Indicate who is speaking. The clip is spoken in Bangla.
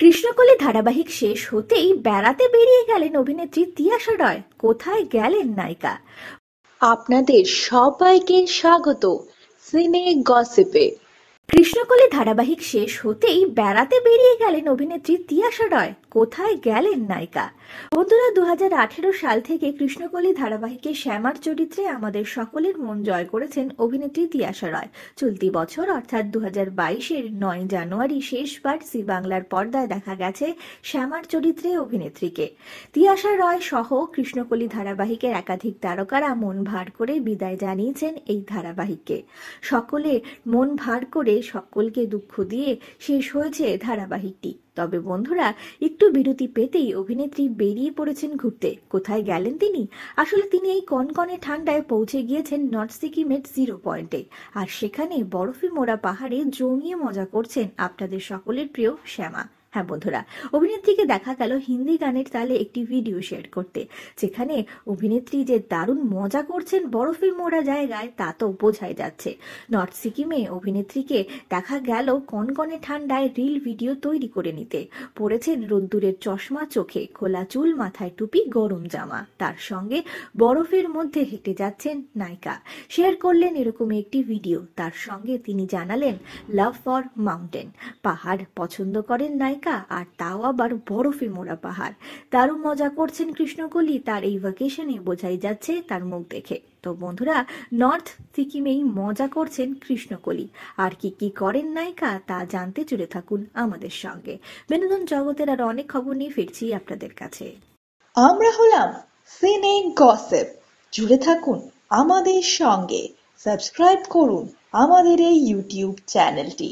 Speaker 1: কৃষ্ণকলি ধারাবাহিক শেষ হতেই বেড়াতে বেরিয়ে গেলেন অভিনেত্রী তিয়াশা রয় কোথায় গেলেন নায়িকা আপনাদের সবাইকে স্বাগত সিনে গসিপে কৃষ্ণকলি ধারাবাহিক শেষ হতেই বেড়াতে বেরিয়ে গেলেন অভিনেত্রী তিয়াশা রয় কোথায় গেলেন নায়িকা বন্ধুরা দু সাল থেকে কৃষ্ণকলি ধারাবাহিকে শ্যামার চরিত্রে আমাদের সকলের মন জয় করেছেন অভিনেত্রী তিয়াশা রয় চলতি বছর অর্থাৎ দু হাজার বাইশের নয় জানুয়ারি শেষবার জি বাংলার পর্দায় দেখা গেছে শ্যামার চরিত্রে অভিনেত্রীকে তিয়াশা রয় সহ কৃষ্ণকলি ধারাবাহিকের একাধিক তারকারা মন ভার করে বিদায় জানিয়েছেন এই ধারাবাহিককে সকলে মন ভার করে সকলকে দুঃখ দিয়ে শেষ হয়েছে ধারাবাহিকটি তবে বন্ধুরা একটু বিরতি পেতেই অভিনেত্রী বেরিয়ে পড়েছেন ঘুরতে কোথায় গেলেন তিনি আসলে তিনি এই কনকনে ঠান্ডায় পৌঁছে গিয়েছেন নর্থ সিকিমের জিরো পয়েন্টে আর সেখানে বরফে মোড়া পাহাড়ে জমিয়ে মজা করছেন আপনাদের সকলের প্রিয় শ্যামা হ্যাঁ বন্ধুরা অভিনেত্রীকে দেখা গেল হিন্দি গানের তালে একটি ভিডিও শেয়ার করতে যেখানে অভিনেত্রী যে দারুণ মজা করছেন বরফে মোড়া জায়গায় তা তো বোঝাই যাচ্ছে নর্থ সিকিমে অভিনেত্রীকে দেখা গেল কনকনে ঠান্ডায় রিল ভিডিও তৈরি করে নিতে পড়েছেন রোদ্দুরের চশমা চোখে খোলা চুল মাথায় টুপি গরম জামা তার সঙ্গে বরফের মধ্যে হেঁটে যাচ্ছেন নায়িকা শেয়ার করলেন এরকম একটি ভিডিও তার সঙ্গে তিনি জানালেন লাভ ফর মাউন্টেন পাহাড় পছন্দ করেন নায়িকা এলাকা আর তাও আবার বরফে মোড়া পাহাড় দারুণ মজা করছেন কৃষ্ণকলি তার এই ভ্যাকেশনে বোঝাই যাচ্ছে তার মুখ দেখে তো বন্ধুরা নর্থ সিকিমেই মজা করছেন কৃষ্ণকলি আর কি কি করেন নায়িকা তা জানতে জুড়ে থাকুন আমাদের সঙ্গে বিনোদন জগতের আর অনেক খবর নিয়ে ফিরছি আপনাদের কাছে আমরা হলাম সিনে গসেপ জুড়ে থাকুন আমাদের সঙ্গে সাবস্ক্রাইব করুন আমাদের এই ইউটিউব চ্যানেলটি